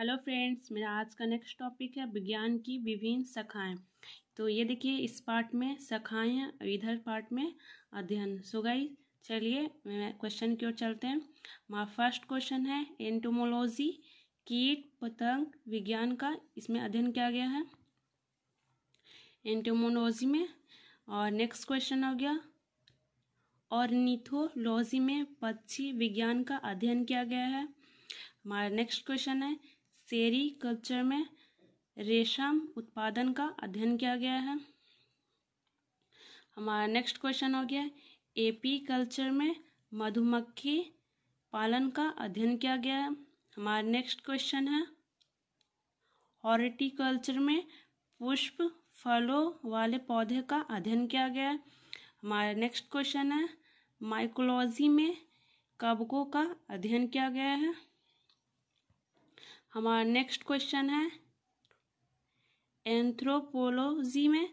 hello friends मेरा आज का नेक्स्ट टॉपिक है विज्ञान की विभिन्न शाखाएं तो ये देखिए इस पार्ट में शाखाएं इधर पार्ट में अध्ययन सो गई चलिए क्वेश्चन की ओर चलते हैं हमारा फर्स्ट क्वेश्चन है एंटोमोलॉजी कीट पतंग विज्ञान का इसमें अध्ययन किया गया है एंटोमोलॉजी में और नेक्स्ट क्वेश्चन हो गया और निथोलॉजी में पक्षी विज्ञान का अध्ययन किया गया है हमारा नेक्स्ट क्वेश्चन है सेरी कल्चर में रेशम उत्पादन का अध्ययन किया गया है हमारा नेक्स्ट क्वेश्चन हो गया एपी कल्चर में मधुमक्खी पालन का अध्ययन किया गया है हमारा नेक्स्ट क्वेश्चन है हॉर्टिकल्चर में पुष्प फलों वाले पौधे का अध्ययन किया गया है हमारा नेक्स्ट क्वेश्चन है माइकोलॉजी में कवकों का अध्ययन किया गया है हमारा नेक्स्ट क्वेश्चन है एंथ्रोपोलॉजी में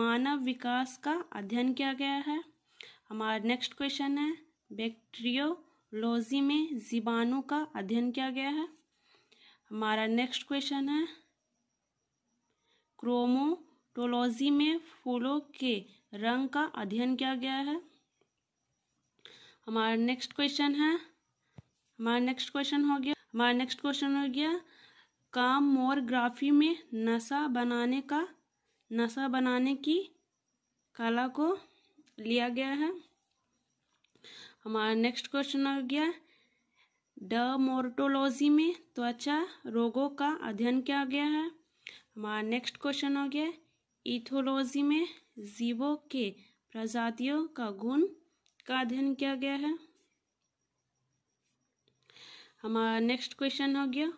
मानव विकास का अध्ययन किया गया है हमारा नेक्स्ट क्वेश्चन है बैक्टीरियोलॉजी में जीवाणु का अध्ययन किया गया है हमारा नेक्स्ट क्वेश्चन है क्रोमोटोलॉजी में फूलों के रंग का अध्ययन किया गया है हमारा नेक्स्ट क्वेश्चन है हमारा नेक्स्ट क्वेश्चन हो गया हमारा नेक्स्ट क्वेश्चन हो गया कामोरग्राफी में नशा बनाने का नशा बनाने की कला को लिया गया है हमारा नेक्स्ट क्वेश्चन हो गया ड मोर्टोलॉजी में त्वचा रोगों का अध्ययन किया गया है हमारा नेक्स्ट क्वेश्चन हो गया इथोलॉजी में जीवों के प्रजातियों का गुण का अध्ययन किया गया है हमारा नेक्स्ट क्वेश्चन हो गया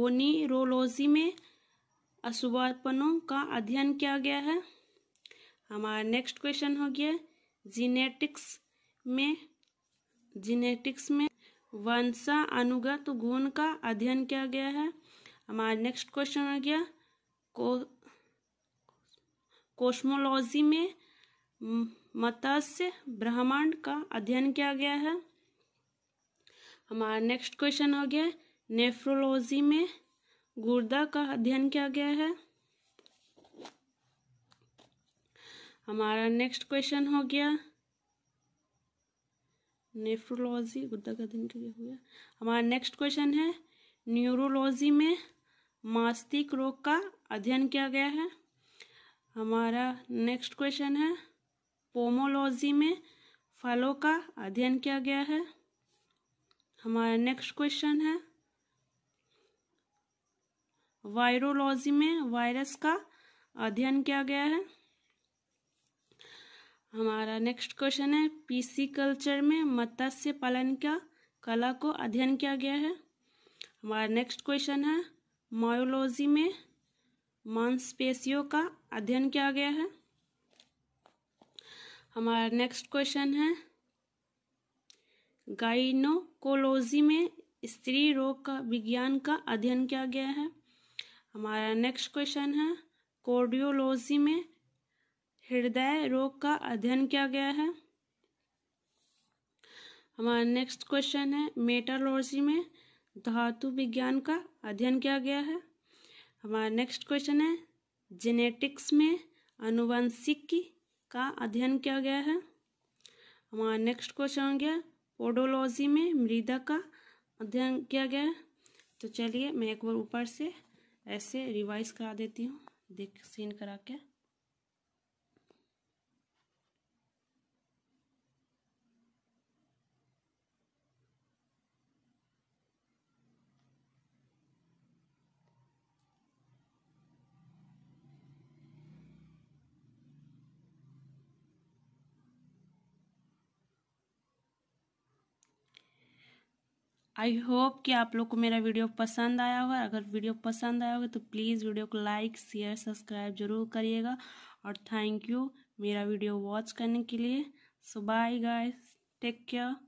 ओनिरोलॉजी में अशुभापनों का अध्ययन किया गया है हमारा नेक्स्ट क्वेश्चन हो गया जीनेटिक्स में जीनेटिक्स में वंशा अनुगत गुण का अध्ययन किया गया है हमारा नेक्स्ट क्वेश्चन हो गया को कोस्मोलॉजी में मत्स्य ब्रह्मांड का अध्ययन किया गया है हमारा नेक्स्ट क्वेश्चन हो गया नेफ्रोलॉजी में गुर्दा का अध्ययन किया गया है हमारा नेक्स्ट क्वेश्चन हो गया नेफ्रोलॉजी गुर्दा का अध्ययन किया गया हमारा नेक्स्ट क्वेश्चन है न्यूरोलॉजी में मास्तिक रोग का अध्ययन किया गया है हमारा नेक्स्ट क्वेश्चन है पोमोलॉजी में फलों का अध्ययन किया गया है हमारा नेक्स्ट क्वेश्चन है वायरोलॉजी में वायरस का अध्ययन किया गया है हमारा नेक्स्ट क्वेश्चन है पीसी कल्चर में मत्स्य पालन का कला को अध्ययन किया गया है हमारा नेक्स्ट क्वेश्चन है मायोलॉजी में मांसपेशियों का अध्ययन किया गया है हमारा नेक्स्ट क्वेश्चन है गाइनोकोलॉजी में स्त्री रोग का विज्ञान का अध्ययन किया गया है हमारा नेक्स्ट क्वेश्चन है कोडियोलॉजी में हृदय रोग का अध्ययन किया गया है हमारा नेक्स्ट क्वेश्चन है मेटालॉजी में धातु विज्ञान का अध्ययन किया गया है हमारा नेक्स्ट क्वेश्चन है जेनेटिक्स में अनुवंशिकी का अध्ययन किया गया है हमारा नेक्स्ट क्वेश्चन हो गया पोडोलॉजी में मृदा का अध्ययन किया गया है तो चलिए मैं एक बार ऊपर से ऐसे रिवाइज करा देती हूँ देख सीन करा के आई होप कि आप लोग को मेरा वीडियो पसंद आया होगा अगर वीडियो पसंद आया होगा तो प्लीज़ वीडियो को लाइक शेयर सब्सक्राइब जरूर करिएगा और थैंक यू मेरा वीडियो वॉच करने के लिए so bye guys take care